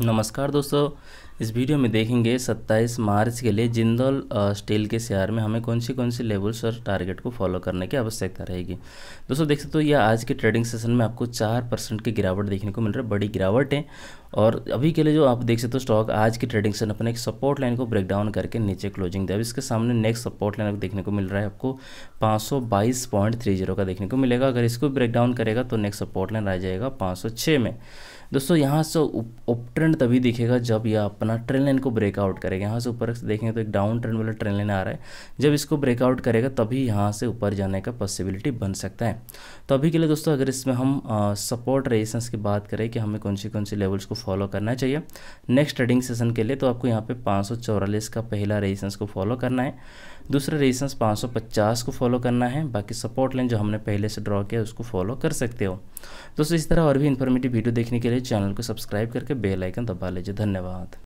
नमस्कार दोस्तों इस वीडियो में देखेंगे 27 मार्च के लिए जिंदल स्टील के शेयर में हमें कौन सी कौन सी लेवल्स और टारगेट को फॉलो करने की आवश्यकता रहेगी दोस्तों देख सकते हो तो यह आज के ट्रेडिंग सेशन में आपको चार परसेंट की गिरावट देखने को मिल रही है बड़ी गिरावट है और अभी के लिए जो आप देख सकते हो तो स्टॉक आज की ट्रेडिंग सेशन अपने एक सपोर्ट लाइन को ब्रेक डाउन करके नीचे क्लोजिंग दिया अब इसके सामने नेक्स्ट सपोर्ट लाइन देखने को मिल रहा है आपको पाँच का देखने को मिलेगा अगर इसको ब्रेक डाउन करेगा तो नेक्स्ट सपोर्ट लाइन आ जाएगा पाँच में दोस्तों यहाँ से उप ट्रेंड तभी दिखेगा जब यह अपना ट्रेन लाइन को ब्रेकआउट करेगा यहाँ से ऊपर देखेंगे तो एक डाउन ट्रेंड वाला ट्रेन लाइन आ रहा है जब इसको ब्रेकआउट करेगा तभी यहाँ से ऊपर जाने का पॉसिबिलिटी बन सकता है तो अभी के लिए दोस्तों अगर इसमें हम सपोर्ट रेजिस्टेंस की बात करें कि हमें कौन सी कौन सी लेवल्स को फॉलो करना चाहिए नेक्स्ट ट्रेडिंग सेशन के लिए तो आपको यहाँ पर पाँच का पहला रेजिस्टेंस को फॉलो करना है दूसरा रेजिस्टेंस पाँच को फॉलो करना है बाकी सपोर्ट लाइन जो हमने पहले से ड्रॉ किया उसको फॉलो कर सकते हो दोस्तों इस तरह और भी इन्फॉर्मेटिव वीडियो देखने के लिए चैनल को सब्सक्राइब करके बेल आइकन दबा लीजिए धन्यवाद